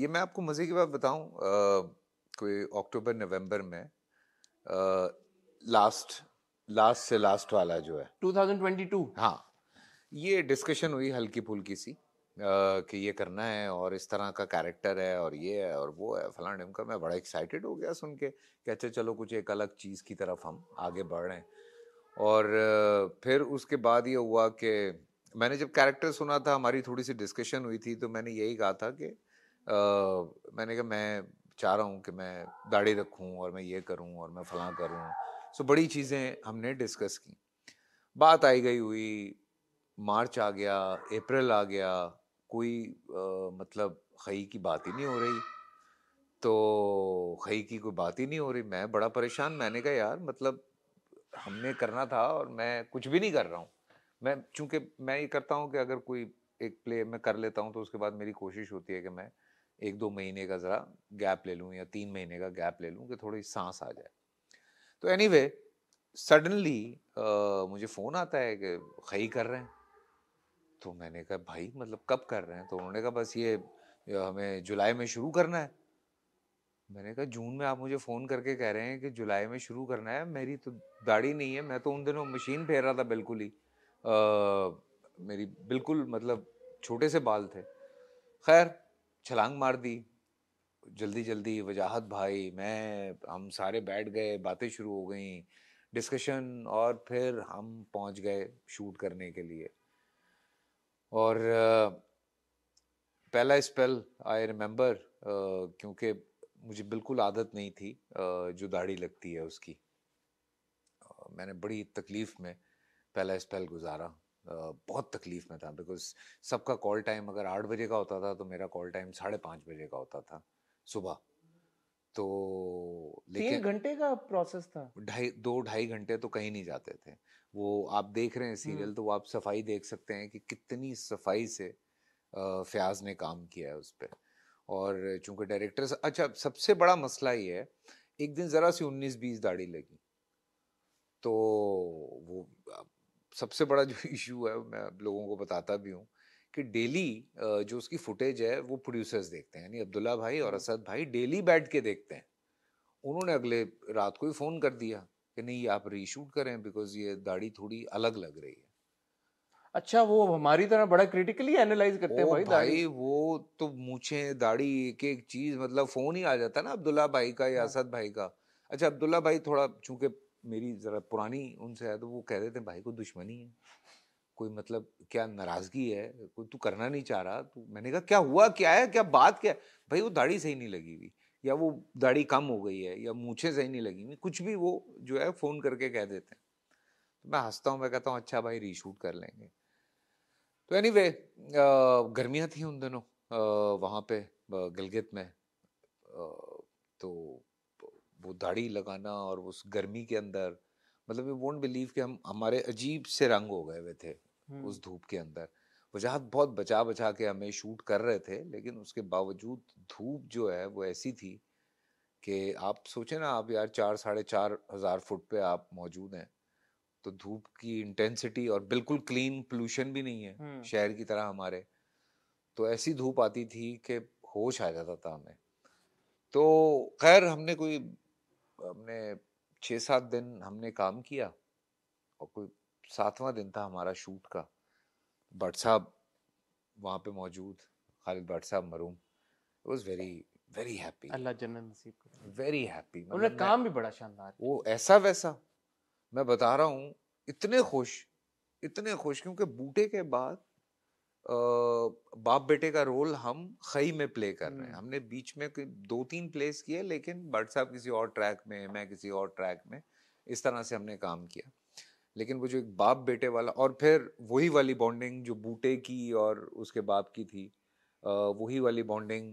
ये मैं आपको मज़े की बात बताऊं कोई अक्टूबर नवंबर में लास्ट लास्ट से लास्ट वाला जो है 2022 हाँ ये डिस्कशन हुई हल्की फुल्की सी आ, कि ये करना है और इस तरह का कैरेक्टर है और ये है और वो है फलान का मैं बड़ा एक्साइटेड हो गया सुन के कि अच्छा चलो कुछ एक अलग चीज़ की तरफ हम आगे बढ़ रहे हैं और फिर उसके बाद ये हुआ कि मैंने जब कैरेक्टर सुना था हमारी थोड़ी सी डिस्कशन हुई थी तो मैंने यही कहा था कि मैंने कहा मैं चाह रहा हूँ कि मैं दाढ़ी रखूँ और मैं ये करूँ और मैं फलां करूँ सो बड़ी चीज़ें हमने डिस्कस की बात आई गई हुई मार्च आ गया अप्रैल आ गया कोई आ, मतलब खई की बात ही नहीं हो रही तो खई की कोई बात ही नहीं हो रही मैं बड़ा परेशान मैंने कहा यार मतलब हमने करना था और मैं कुछ भी नहीं कर रहा हूँ मैं चूंकि मैं ये करता हूँ कि अगर कोई एक प्ले मैं कर लेता हूँ तो उसके बाद मेरी कोशिश होती है कि मैं एक दो महीने का ज़रा गैप ले लूँ या तीन महीने का गैप ले लूँ कि थोड़ी सांस आ जाए तो एनी वे सडनली मुझे फ़ोन आता है कि खई कर रहे हैं तो मैंने कहा भाई मतलब कब कर रहे हैं तो उन्होंने कहा बस ये हमें जुलाई में शुरू करना है मैंने कहा जून में आप मुझे फ़ोन करके कह रहे हैं कि जुलाई में शुरू करना है मेरी तो दाढ़ी नहीं है मैं तो उन दिनों मशीन फेर रहा था बिल्कुल ही मेरी बिल्कुल मतलब छोटे से बाल थे खैर छलांग मार दी जल्दी जल्दी वजाहत भाई मैं हम सारे बैठ गए बातें शुरू हो गई डिस्कशन और फिर हम पहुंच गए शूट करने के लिए और पहला स्पेल आई रिमेम्बर क्योंकि मुझे बिल्कुल आदत नहीं थी जो दाढ़ी लगती है उसकी मैंने बड़ी तकलीफ़ में पहला स्पेल गुजारा बहुत तकलीफ में था बिकॉज सबका कॉल टाइम अगर आठ बजे का होता था तो मेरा कॉल टाइम साढ़े पाँच बजे का होता था सुबह तो लेकिन घंटे का प्रोसेस था ढाई दो ढाई घंटे तो कहीं नहीं जाते थे वो आप देख रहे हैं सीरियल हम्म। तो आप सफाई देख सकते हैं कि कितनी सफाई से फयाज ने काम किया है उस पर और चूंकि डायरेक्टर अच्छा सबसे बड़ा मसला ये है एक दिन ज़रा सी उन्नीस बीस दाढ़ी लगी तो वो सबसे बड़ा जो इशू है मैं लोगों को बताता भी हूँ कि डेली जो उसकी फुटेज है वो प्रोड्यूसर्स देखते हैं यानी अब्दुल्ला भाई और हम्म। असद भाई डेली बैठ के देखते हैं उन्होंने अगले रात को ही फ़ोन कर दिया कि नहीं आप रीशूट करें बिकॉज ये दाढ़ी थोड़ी अलग लग रही है अच्छा वो हमारी तरह बड़ा क्रिटिकली एनालाइज करते हैं भाई भाई वो तो मुझे दाढ़ी एक एक चीज़ मतलब फ़ोन ही आ जाता है ना अब्दुल्ला भाई का या हाँ। असद भाई का अच्छा अब्दुल्ला भाई थोड़ा चूंकि मेरी ज़रा पुरानी उनसे है तो वो कह देते हैं भाई को दुश्मनी है कोई मतलब क्या नाराज़गी है कोई तू करना नहीं चाह रहा तो मैंने कहा क्या हुआ क्या है क्या बात क्या है भाई वो दाढ़ी सही नहीं लगी हुई या वो दाढ़ी कम हो गई है या मूछे सही नहीं लगी हुई कुछ भी वो जो है फ़ोन करके कह देते हैं तो मैं हंसता हूँ मैं कहता हूँ अच्छा भाई रीशूट कर लेंगे तो एनी वे गर्मियाँ थी उन दिनों वहाँ पे गलगित में तो वो दाढ़ी लगाना और उस गर्मी के अंदर मतलब यू वोंट बिलीव कि हम हमारे अजीब से रंग हो गए हुए थे उस धूप के अंदर वजाहत बहुत बचा बचा के हमें शूट कर रहे थे लेकिन उसके बावजूद धूप जो है वो ऐसी थी कि आप सोचें ना आप यार चार साढ़े चार हज़ार फुट पे आप मौजूद हैं तो धूप की इंटेंसिटी और बिल्कुल क्लीन पोल्यूशन भी नहीं है शहर की तरह हमारे तो ऐसी धूप आती थी कि होश आ जाता था हमें तो खैर हमने कोई हमने छः सात दिन हमने काम किया और कोई सातवां दिन था हमारा शूट का भट्ट साहब वहाँ पे मौजूद खालिद भट्ट साहब मरूम वॉज वेरी वेरी हैप्पी अल्लाह जन्नत नसीब वेरी हैप्पी उन्होंने काम भी बड़ा शानदार वो ऐसा वैसा मैं बता रहा हूँ इतने खुश इतने खुश क्योंकि बूटे के बाद बाप बेटे का रोल हम खई में प्ले कर रहे हैं हमने बीच में दो तीन प्लेस किए लेकिन बट साहब किसी और ट्रैक में मैं किसी और ट्रैक में इस तरह से हमने काम किया लेकिन वो जो एक बाप बेटे वाला और फिर वही वाली बॉन्डिंग जो बूटे की और उसके बाप की थी वही वाली बॉन्डिंग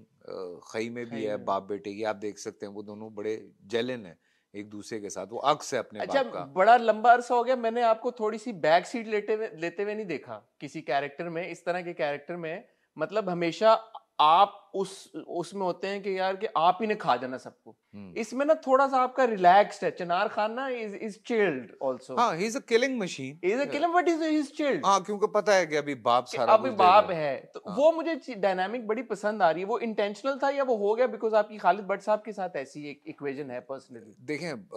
खई में भी है बाप बेटे की आप देख सकते हैं वो दोनों बड़े जेलिन है एक दूसरे के साथ वो अक्स है अपने अच्छा बाप का बड़ा लंबा अरसा हो गया मैंने आपको थोड़ी सी बैक सीट लेते हुए लेते हुए नहीं देखा किसी कैरेक्टर में इस तरह के कैरेक्टर में मतलब हमेशा आप उस उसमें होते हैं कि यार कि आप ही ने खा जाना सबको हम्म। इसमें ना थोड़ा सा आपका रिलैक्स्ड है चनार खान ना इज इज चिल्ड आल्सो हां he is a killing machine he is a killer but is he is chilled हां क्योंकि पता है कि अभी बाप सारा अभी बाप है है। तो हाँ. वो मुझे डायनामिक बड़ी पसंद आ रही है वो इंटेंशनल था या वो हो गया बिकॉज आपकी खालिद बट साहब के साथ ऐसी एक इक्वेशन है पर्सनली देखें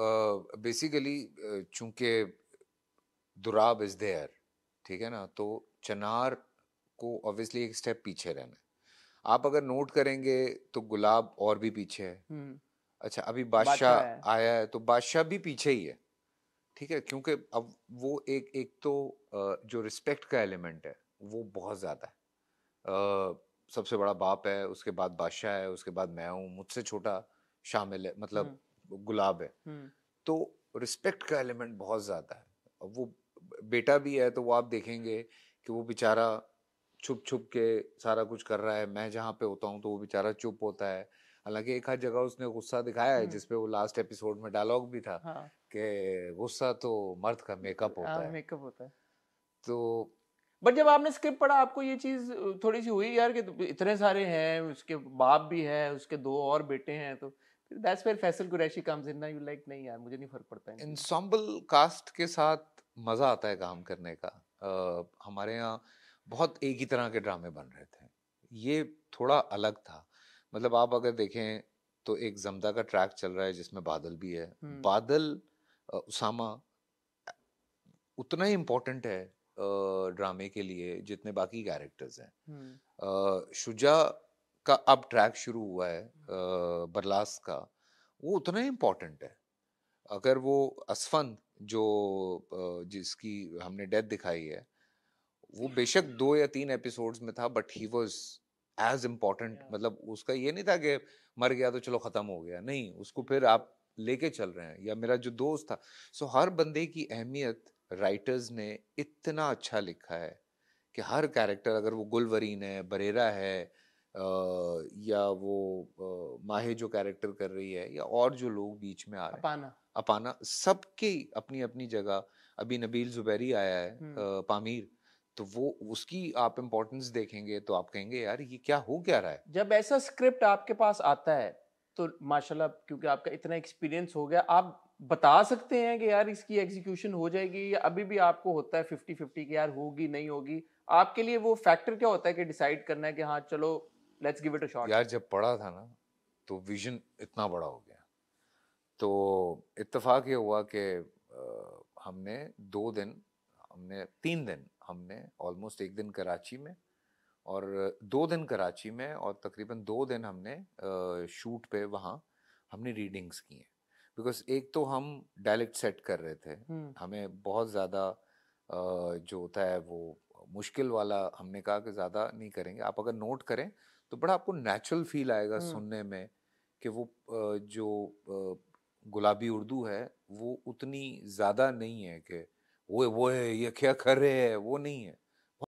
बेसिकली चूंकि दुराब इज देयर ठीक है ना तो चनार को ऑब्वियसली एक स्टेप पीछे रहना आप अगर नोट करेंगे तो गुलाब और भी पीछे है अच्छा अभी तो बादशाह आया है तो बादशाह भी पीछे ही है ठीक है क्योंकि अब वो एक एक तो जो रिस्पेक्ट का एलिमेंट है वो बहुत ज़्यादा है सबसे बड़ा बाप है उसके बाद बादशाह है उसके बाद मैं हूँ मुझसे छोटा शामिल है मतलब गुलाब है तो रिस्पेक्ट का एलिमेंट बहुत ज़्यादा है वो बेटा भी है तो वो आप देखेंगे कि वो बेचारा छुप छुप के सारा कुछ कर रहा है मैं जहाँ पे होता हूँ तो वो बेचारा चुप होता है हालांकि एक हर जगह उसने गुस्सा दिखाया है जिसपे वो लास्ट एपिसोड में डायलॉग भी था हाँ। कि गुस्सा तो मर्द का मेकअप होता हाँ, है मेकअप होता है तो बट जब आपने स्क्रिप्ट पढ़ा आपको ये चीज थोड़ी सी हुई यार कि तो इतने सारे हैं उसके बाप भी है उसके दो और बेटे हैं तो that's where Faisal Qureshi comes in ना यू लाइक नहीं यार मुझे नहीं फर्क पड़ता है कास्ट के साथ मजा आता है काम करने का हमारे यहाँ बहुत एक ही तरह के ड्रामे बन रहे थे ये थोड़ा अलग था मतलब आप अगर देखें तो एक जमदा का ट्रैक चल रहा है जिसमें बादल भी है बादल उसामा उतना ही इम्पोर्टेंट है ड्रामे के लिए जितने बाकी कैरेक्टर्स हैं शुजा का अब ट्रैक शुरू हुआ है बरलास का वो उतना ही इम्पोर्टेंट है अगर वो असफन जो जिसकी हमने डेथ दिखाई है वो बेशक दो या तीन एपिसोड्स में था but he was as important मतलब उसका ये नहीं था कि मर गया तो चलो ख़त्म हो गया नहीं उसको फिर आप लेके चल रहे हैं या मेरा जो दोस्त था सो हर बंदे की अहमियत राइटर्स ने इतना अच्छा लिखा है कि हर कैरेक्टर अगर वो गुलवरीन है बरेरा है आ, या वो आ, माहे जो कैरेक्टर कर रही है या और जो लोग बीच में आ रहे हैं अपाना अपाना सबकी अपनी अपनी जगह अभी नबील जुबैरी आया है आ, हम्म। पामीर तो वो उसकी आप इम्पोर्टेंस देखेंगे तो आप कहेंगे यार ये क्या हो क्या रहा है जब ऐसा स्क्रिप्ट आपके पास आता है तो माशाल्लाह क्योंकि आपका इतना एक्सपीरियंस हो गया आप बता सकते हैं कि यार इसकी एग्जीक्यूशन हो जाएगी या अभी भी आपको होता है फिफ्टी फिफ्टी कि यार होगी नहीं होगी आपके लिए वो फैक्टर क्या होता है कि डिसाइड करना है कि हाँ चलो let's give it a shot यार जब पढ़ा था ना तो विजन इतना बड़ा हो गया तो इत्तेफाक ये हुआ कि हमने दो दिन हमने तीन दिन हमने ऑलमोस्ट एक दिन कराची में और दो दिन कराची में और तकरीबन दो दिन हमने शूट पे वहाँ हमने रीडिंग्स की हैं बिकॉज एक तो हम डायलेक्ट सेट कर रहे थे हम्म। हमें बहुत ज़्यादा जो होता है वो मुश्किल वाला हमने कहा कि ज़्यादा नहीं करेंगे आप अगर नोट करें तो बड़ा आपको नेचुरल फील आएगा हम्म। सुनने में कि वो जो गुलाबी उर्दू है वो उतनी ज़्यादा नहीं है कि वो वो है ये क्या कर रहे हैं वो नहीं है